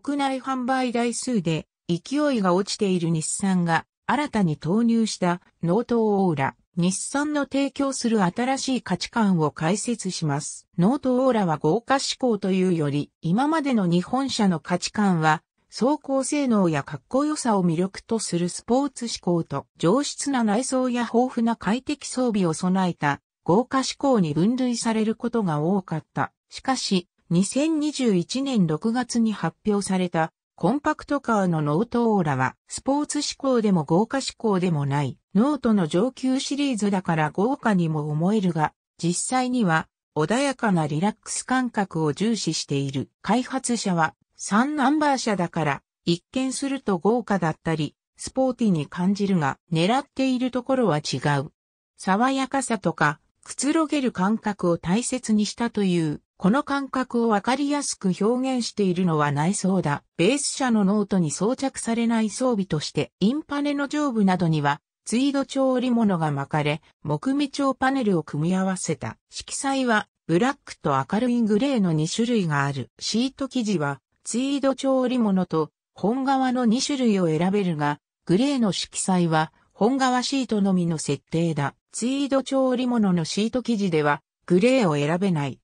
国内販売台数で勢いが落ちている日産が新たに投入したノートオーラ。日産の提供する新しい価値観を解説します。ノートオーラは豪華志向というより、今までの日本車の価値観は、走行性能やかっこよさを魅力とするスポーツ志向と、上質な内装や豊富な快適装備を備えた、豪華志向に分類されることが多かった。しかし、2021年6月に発表されたコンパクトカーのノートオーラはスポーツ志向でも豪華志向でもないノートの上級シリーズだから豪華にも思えるが実際には穏やかなリラックス感覚を重視している開発者は3ナンバー車だから一見すると豪華だったりスポーティに感じるが狙っているところは違う。爽やかさとかくつろげる感覚を大切にしたというこの感覚をわかりやすく表現しているのは内装だ。ベース車のノートに装着されない装備として、インパネの上部などには、ツイード調織物が巻かれ、木目調パネルを組み合わせた。色彩は、ブラックと明るいグレーの2種類がある。シート生地は、ツイード調織物と、本革の2種類を選べるが、グレーの色彩は、本革シートのみの設定だ。ツイード調織物のシート生地では、グレーを選べない。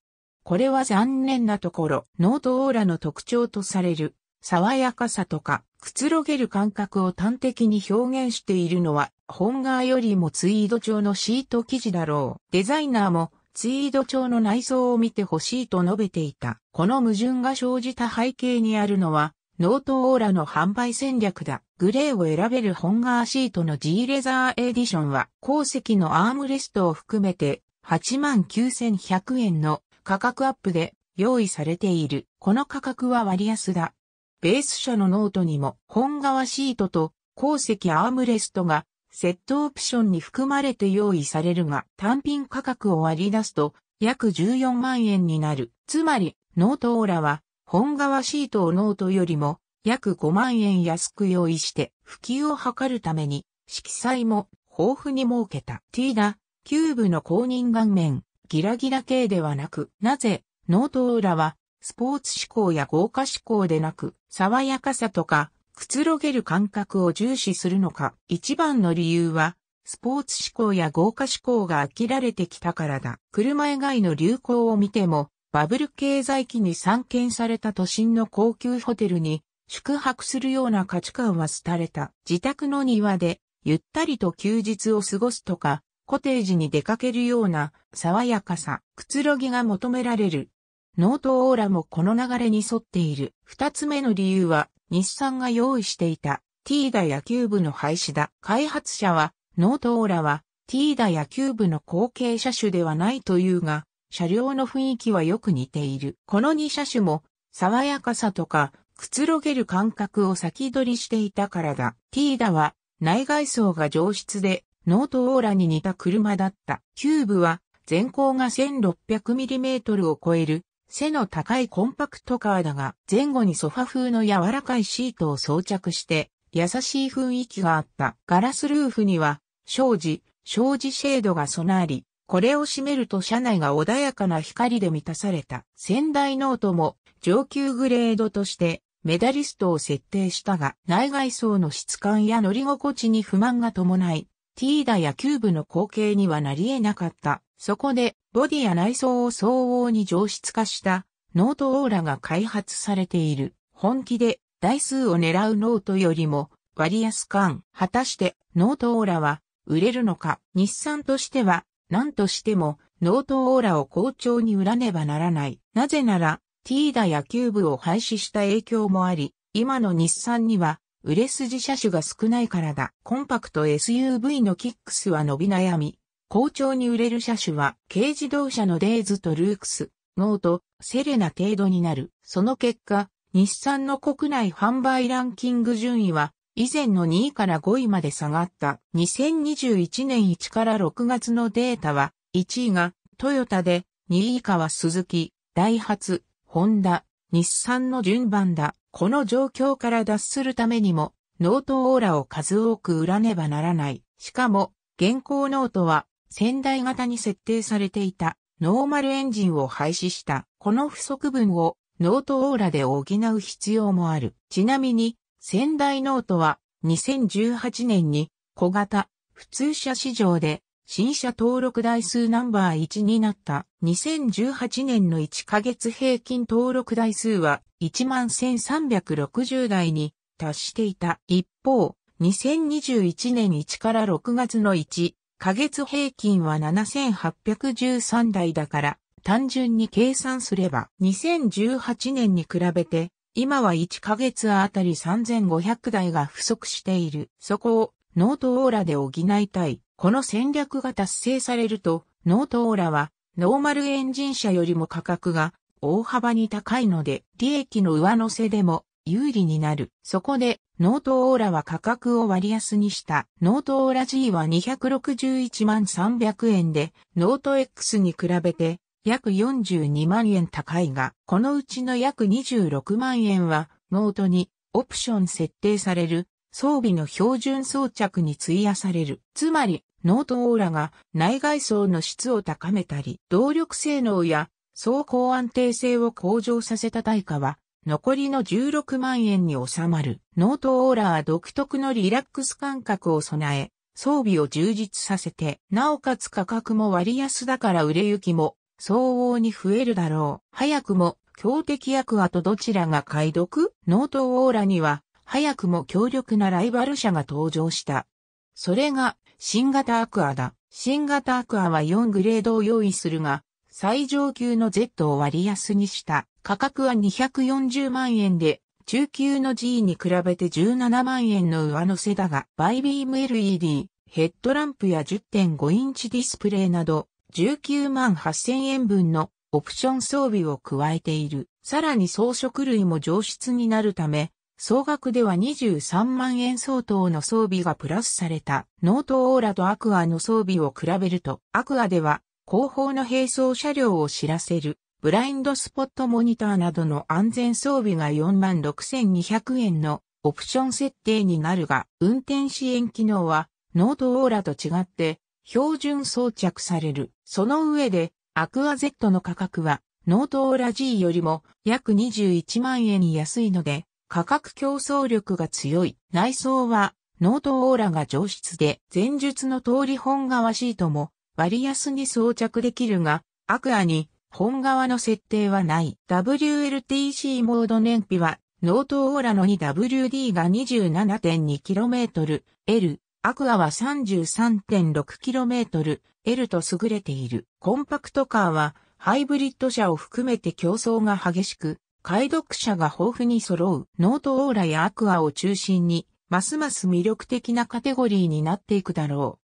これは残念なところ、ノートオーラの特徴とされる、爽やかさとか、くつろげる感覚を端的に表現しているのは、本側よりもツイード調のシート生地だろう。デザイナーも、ツイード調の内装を見てほしいと述べていた。この矛盾が生じた背景にあるのは、ノートオーラの販売戦略だ。グレーを選べる本革シートの G レザーエディションは、鉱石のアームレストを含めて、89,100円の価格アップで用意されている。この価格は割安だ。ベース車のノートにも本革シートと鉱石アームレストがセットオプションに含まれて用意されるが単品価格を割り出すと約14万円になる。つまりノートオーラは本革シートをノートよりも約5万円安く用意して普及を図るために色彩も豊富に設けた。ティーダ、キューブの公認顔面、ギラギラ系ではなく、なぜ、ノート裏は、スポーツ志向や豪華志向でなく、爽やかさとか、くつろげる感覚を重視するのか。一番の理由は、スポーツ志向や豪華志向が飽きられてきたからだ。車以外の流行を見ても、バブル経済期に散見された都心の高級ホテルに宿泊するような価値観は廃れた。自宅の庭でゆったりと休日を過ごすとか、コテージに出かけるような爽やかさ、くつろぎが求められる。ノートオーラもこの流れに沿っている。二つ目の理由は、日産が用意していたティーダ野球部の廃止だ。開発者は、ノートオーラは、ティーダ野球部の後継車種ではないというが、車両の雰囲気はよく似ている。この2車種も、爽やかさとか、くつろげる感覚を先取りしていたからだ。T ダは、内外装が上質で、ノートオーラに似た車だった。キューブは全高が 1600mm を超える背の高いコンパクトカーだが前後にソファ風の柔らかいシートを装着して優しい雰囲気があった。ガラスルーフには障子、障子シェードが備わり、これを閉めると車内が穏やかな光で満たされた。仙台ノートも上級グレードとしてメダリストを設定したが、内外装の質感や乗り心地に不満が伴い、ティーダやキューブの光景にはなり得なかった。そこで、ボディや内装を相応に上質化した、ノートオーラが開発されている。本気で、台数を狙うノートよりも、割安感。果たして、ノートオーラは、売れるのか。日産としては、何としても、ノートオーラを好調に売らねばならない。なぜなら、ティーダやキューブを廃止した影響もあり、今の日産には売れ筋車種が少ないからだ。コンパクト SUV のキックスは伸び悩み、好調に売れる車種は軽自動車のデイズとルークス、ノート、セレナ程度になる。その結果、日産の国内販売ランキング順位は以前の2位から5位まで下がった。2021年1から6月のデータは、1位がトヨタで、2位以下は鈴木、ダイハツ、ホンダ、日産の順番だ。この状況から脱するためにも、ノートオーラを数多く売らねばならない。しかも、現行ノートは、仙台型に設定されていた、ノーマルエンジンを廃止した、この不足分を、ノートオーラで補う必要もある。ちなみに、仙台ノートは、2018年に、小型、普通車市場で、新車登録台数ナンバー1になった2018年の1ヶ月平均登録台数は11,360台に達していた。一方、2021年1から6月の1ヶ月平均は7,813台だから、単純に計算すれば2018年に比べて今は1ヶ月あたり3500台が不足している。そこをノートオーラで補いたい。この戦略が達成されると、ノートオーラは、ノーマルエンジン車よりも価格が大幅に高いので、利益の上乗せでも有利になる。そこで、ノートオーラは価格を割安にした。ノートオーラ G は261万300円で、ノート X に比べて約42万円高いが、このうちの約26万円は、ノートにオプション設定される装備の標準装着に費やされる。つまり、ノートオーラが内外装の質を高めたり、動力性能や走行安定性を向上させた対価は、残りの16万円に収まる。ノートオーラは独特のリラックス感覚を備え、装備を充実させて、なおかつ価格も割安だから売れ行きも相応に増えるだろう。早くも強敵アクアとどちらが解読ノートオーラには早くも強力なライバル社が登場した。それが新型アクアだ。新型アクアは4グレードを用意するが、最上級の Z を割安にした。価格は240万円で、中級の G に比べて17万円の上乗せだが、バイビーム LED、ヘッドランプや10.5インチディスプレイなど、19万8000円分のオプション装備を加えている。さらに装飾類も上質になるため、総額では23万円相当の装備がプラスされた、ノートオーラとアクアの装備を比べると、アクアでは後方の並走車両を知らせる、ブラインドスポットモニターなどの安全装備が46,200円のオプション設定になるが、運転支援機能はノートオーラと違って標準装着される。その上で、アクア Z の価格はノートオーラ G よりも約21万円安いので、価格競争力が強い。内装は、ノートオーラが上質で、前述の通り本革シートも割安に装着できるが、アクアに本革の設定はない。WLTC モード燃費は、ノートオーラの 2WD が 27.2km、L、アクアは 33.6km、L と優れている。コンパクトカーは、ハイブリッド車を含めて競争が激しく、解読者が豊富に揃うノートオーラやアクアを中心に、ますます魅力的なカテゴリーになっていくだろう。